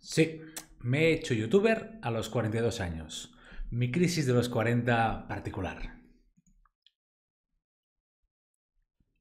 Sí, me he hecho youtuber a los 42 años. Mi crisis de los 40 particular.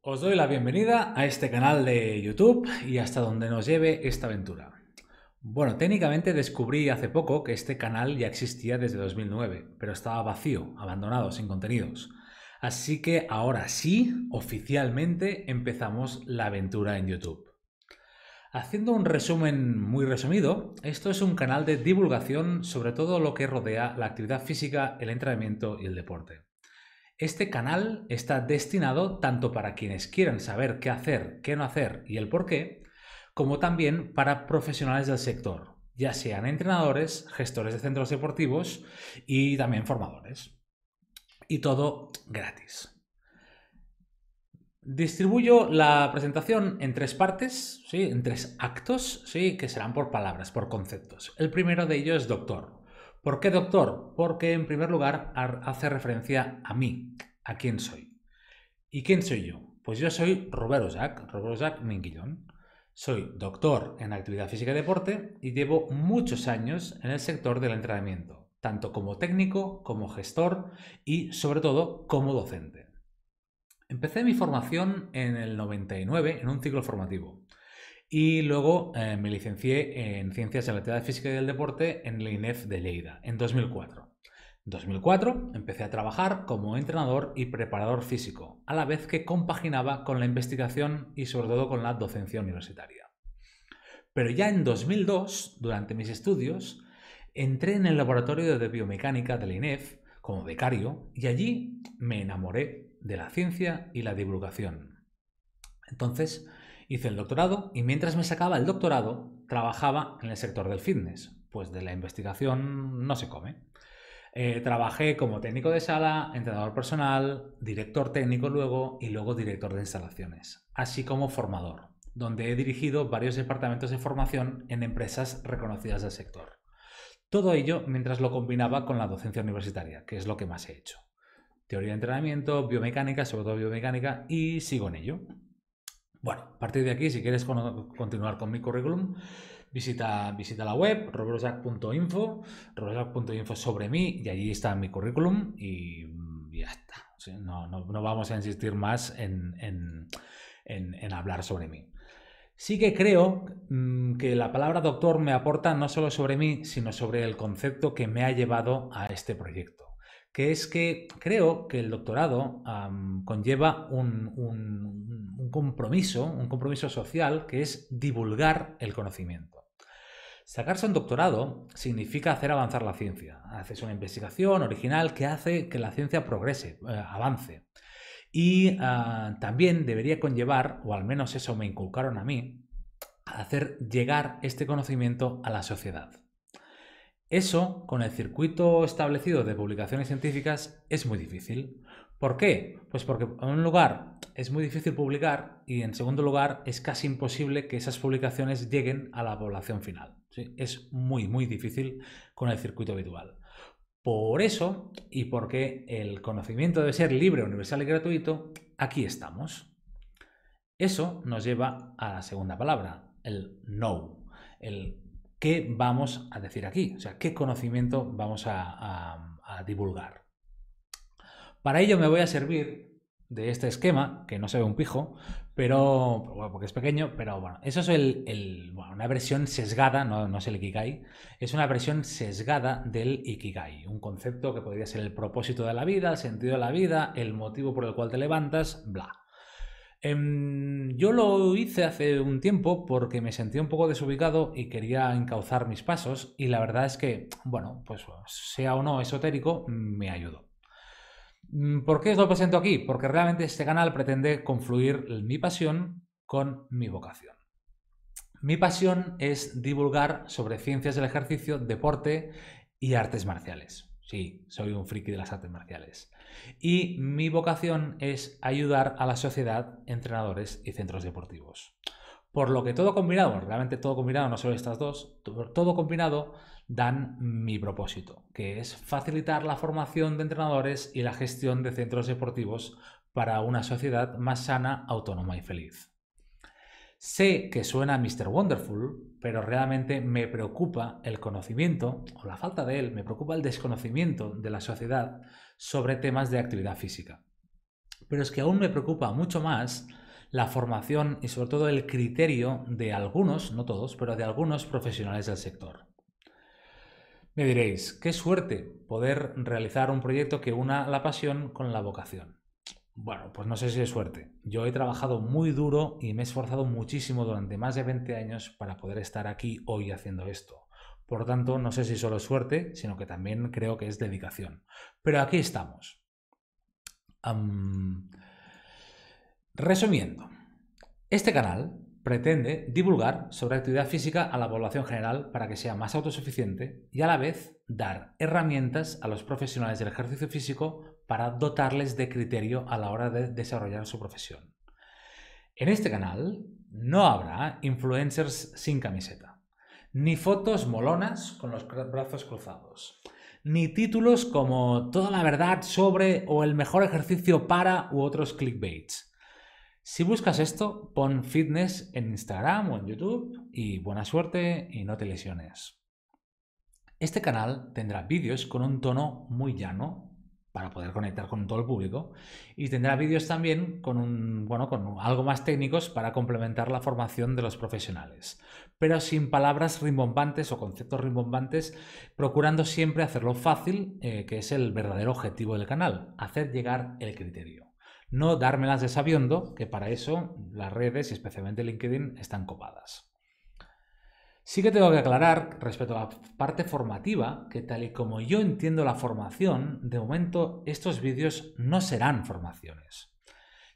Os doy la bienvenida a este canal de YouTube y hasta donde nos lleve esta aventura. Bueno, técnicamente descubrí hace poco que este canal ya existía desde 2009, pero estaba vacío, abandonado, sin contenidos. Así que ahora sí, oficialmente empezamos la aventura en YouTube. Haciendo un resumen muy resumido, esto es un canal de divulgación sobre todo lo que rodea la actividad física, el entrenamiento y el deporte. Este canal está destinado tanto para quienes quieran saber qué hacer, qué no hacer y el por qué, como también para profesionales del sector, ya sean entrenadores, gestores de centros deportivos y también formadores. Y todo gratis. Distribuyo la presentación en tres partes, ¿sí? en tres actos, ¿sí? que serán por palabras, por conceptos. El primero de ellos es doctor. ¿Por qué doctor? Porque en primer lugar hace referencia a mí, a quién soy. ¿Y quién soy yo? Pues yo soy Roberto Jack, Roberto Jack Minguillón. Soy doctor en actividad física y deporte y llevo muchos años en el sector del entrenamiento, tanto como técnico, como gestor y sobre todo como docente. Empecé mi formación en el 99 en un ciclo formativo y luego eh, me licencié en Ciencias de la Actividad Física y del Deporte en el INEF de Lleida en 2004. En 2004 empecé a trabajar como entrenador y preparador físico, a la vez que compaginaba con la investigación y sobre todo con la docencia universitaria. Pero ya en 2002, durante mis estudios, entré en el laboratorio de biomecánica del INEF como becario y allí me enamoré de la ciencia y la divulgación. Entonces hice el doctorado y mientras me sacaba el doctorado trabajaba en el sector del fitness, pues de la investigación no se come. Eh, trabajé como técnico de sala, entrenador personal, director técnico luego y luego director de instalaciones, así como formador, donde he dirigido varios departamentos de formación en empresas reconocidas del sector. Todo ello mientras lo combinaba con la docencia universitaria, que es lo que más he hecho teoría de entrenamiento, biomecánica, sobre todo biomecánica, y sigo en ello. Bueno, a partir de aquí, si quieres continuar con mi currículum, visita, visita la web, robertosac.info, robertosac.info sobre mí, y allí está mi currículum, y ya está. No, vamos a insistir más en, hablar sobre mí. Sí que creo mm, que la palabra doctor me aporta no solo sobre mí, sino sobre el concepto que me ha llevado a este proyecto que es que creo que el doctorado conlleva un, compromiso, un compromiso social, que es divulgar el conocimiento. Sacarse un doctorado significa hacer avanzar la ciencia. Haces una investigación original que hace que la ciencia progrese, eh, avance. Y ah, también debería conllevar, o al menos eso me inculcaron a mí, hacer llegar este conocimiento a la sociedad. Eso, con el circuito establecido de publicaciones científicas, es muy difícil. ¿Por qué? Pues porque en un lugar es muy difícil publicar y en segundo lugar es casi imposible que esas publicaciones lleguen a la población final. Es muy, muy difícil con el circuito habitual. Por eso y porque el conocimiento debe ser libre, universal y gratuito, aquí estamos. Eso nos lleva a la segunda palabra, el no, el ¿qué vamos a decir aquí? O sea, ¿qué conocimiento vamos a, divulgar? Para ello me voy a servir de este esquema, que no se ve un pijo, pero porque es pequeño, pero bueno, eso es una versión sesgada, no, no, es el Ikigai, es una versión sesgada del Ikigai, un concepto que podría ser el propósito de la vida, el sentido de la vida, el motivo por el cual te levantas, bla. Em, yo lo hice hace un tiempo porque me sentí un poco desubicado y quería encauzar mis pasos y la verdad es que, bueno, pues sea o no esotérico, me ayudó. Mm, ¿Por qué os lo presento aquí? Porque realmente este canal pretende confluir mi pasión con mi vocación. Mi pasión es divulgar sobre ciencias del ejercicio, deporte y artes marciales. Sí, soy un friki de las artes marciales. Y mi vocación es ayudar a la sociedad, entrenadores y centros deportivos. Por lo que todo combinado, realmente todo combinado, no solo estas dos, todo combinado dan mi propósito, que es facilitar la formación de entrenadores y la gestión de centros deportivos para una sociedad más sana, autónoma y feliz. Sé que suena Mr. Wonderful, pero realmente me preocupa el conocimiento, o la falta de él, me preocupa el desconocimiento de la sociedad sobre temas de actividad física. Pero es que aún me preocupa mucho más la formación y sobre todo el criterio de algunos, no todos, pero de algunos profesionales del sector. Me diréis, qué suerte poder realizar un proyecto que una la pasión con la vocación. Bueno, pues no sé si es suerte. Yo he trabajado muy duro y me he esforzado muchísimo durante más de 20 años para poder estar aquí hoy haciendo esto. Por tanto, no sé si solo es suerte, sino que también creo que es dedicación. Pero aquí estamos. Resumiendo, este canal pretende divulgar sobre actividad física a la población general para que sea más autosuficiente y a la vez dar herramientas a los profesionales del ejercicio físico para dotarles de criterio a la hora de desarrollar su profesión. En este canal no habrá influencers sin camiseta, ni fotos molonas con los brazos cruzados, ni títulos como toda la verdad sobre o el mejor ejercicio para u otros clickbaits. Si buscas esto, pon fitness en Instagram o en YouTube y buena suerte y no te lesiones. Este canal tendrá vídeos con un tono muy llano para poder conectar con todo el público. Y tendrá vídeos también con, bueno, con algo más técnicos para complementar la formación de los profesionales, pero sin palabras rimbombantes o conceptos rimbombantes, procurando siempre hacerlo fácil, eh, que es el verdadero objetivo del canal, hacer llegar el criterio. No dármelas de sabiendo, que para eso las redes y especialmente LinkedIn están copadas. Sí que tengo que aclarar respecto a la parte formativa que tal y como yo entiendo la formación, de momento estos vídeos no serán formaciones.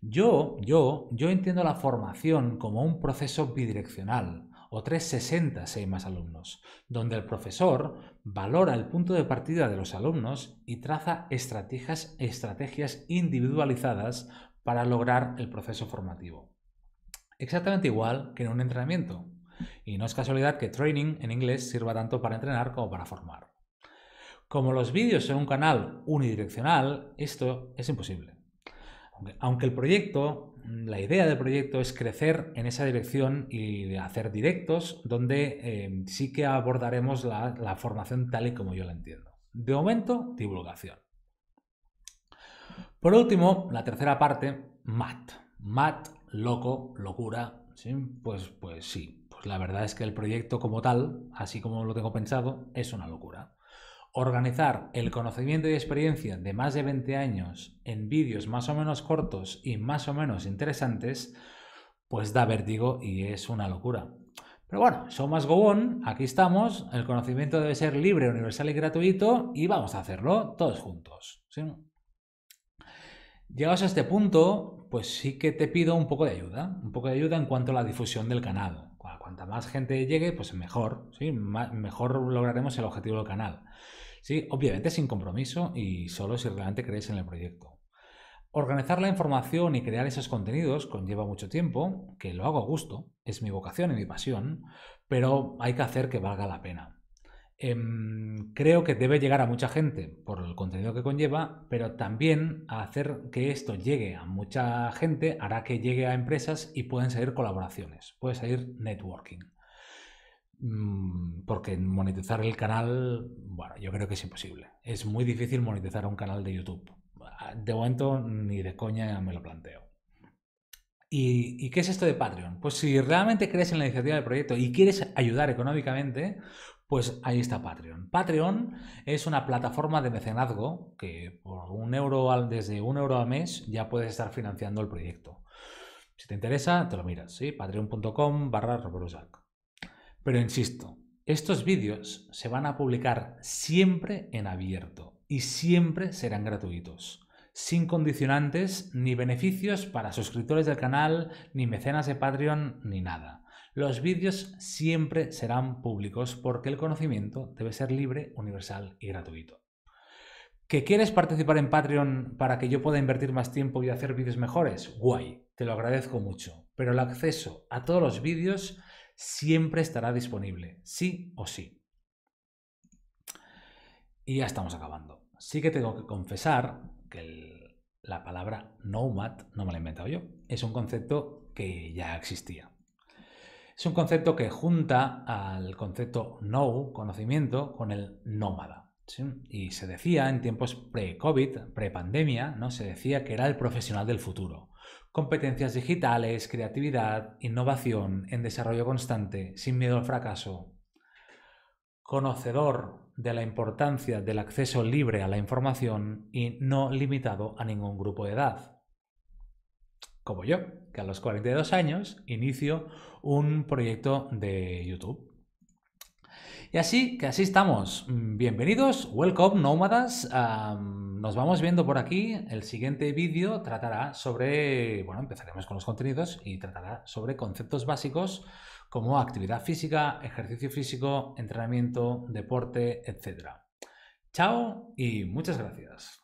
Yo, yo, yo entiendo la formación como un proceso bidireccional o 360 si hay más alumnos, donde el profesor valora el punto de partida de los alumnos y traza estrategias, estrategias individualizadas para lograr el proceso formativo. Exactamente igual que en un entrenamiento. Y no es casualidad que training en inglés sirva tanto para entrenar como para formar. Como los vídeos son un canal unidireccional, esto es imposible. Aunque el proyecto, la idea del proyecto es crecer en esa dirección y hacer directos donde eh, sí que abordaremos la, formación tal y como yo la entiendo. De momento, divulgación. Por último, la tercera parte, MAT. MAT, loco, locura. Pues, pues sí, la verdad es que el proyecto como tal, así como lo tengo pensado, es una locura. Organizar el conocimiento y experiencia de más de 20 años en vídeos más o menos cortos y más o menos interesantes, pues da vértigo y es una locura. Pero bueno, son más Go aquí estamos, el conocimiento debe ser libre, universal y gratuito y vamos a hacerlo todos juntos. Llegados a este punto, pues sí que te pido un poco de ayuda, un poco de ayuda en cuanto a la difusión del canal cuanta más gente llegue, pues mejor, ¿sí? mejor lograremos el objetivo del canal. ¿sí? Obviamente sin compromiso y solo si realmente creéis en el proyecto. Organizar la información y crear esos contenidos conlleva mucho tiempo, que lo hago a gusto, es mi vocación y mi pasión, pero hay que hacer que valga la pena. Em, creo que debe llegar a mucha gente por el contenido que conlleva, pero también hacer que esto llegue a mucha gente hará que llegue a empresas y pueden salir colaboraciones, puede salir networking. Mm, porque monetizar el canal, bueno, yo creo que es imposible. Es muy difícil monetizar un canal de YouTube. Ah, de momento ni de coña me lo planteo. ¿Y, qué es esto de Patreon? Pues si realmente crees en la iniciativa del proyecto y quieres ayudar económicamente, pues ahí está Patreon. Patreon es una plataforma de mecenazgo que por un euro al, desde un euro al mes ya puedes estar financiando el proyecto. Si te interesa, te lo miras, ¿sí? patreon.com barra Pero insisto, estos vídeos se van a publicar siempre en abierto y siempre serán gratuitos, sin condicionantes ni beneficios para suscriptores del canal, ni mecenas de Patreon, ni nada. Los vídeos siempre serán públicos porque el conocimiento debe ser libre, universal y gratuito. ¿Que quieres participar en Patreon para que yo pueda invertir más tiempo y hacer vídeos mejores? Guay, te lo agradezco mucho. Pero el acceso a todos los vídeos siempre estará disponible, sí o sí. Y ya estamos acabando. Sí que tengo que confesar que la palabra nomad no me la he inventado yo. Es un concepto que ya existía. Es un concepto que junta al concepto know, conocimiento, con el nómada. Y se decía en tiempos pre-COVID, pre-pandemia, ¿no? se decía que era el profesional del futuro. Competencias digitales, creatividad, innovación, en desarrollo constante, sin miedo al fracaso. Conocedor de la importancia del acceso libre a la información y no limitado a ningún grupo de edad. Como yo que a los 42 años inicio un proyecto de YouTube. Y así que así estamos. Bienvenidos, welcome nómadas. nos vamos viendo por aquí. El siguiente vídeo tratará sobre, bueno, empezaremos con los contenidos y tratará sobre conceptos básicos como actividad física, ejercicio físico, entrenamiento, deporte, etc. Chao y muchas gracias.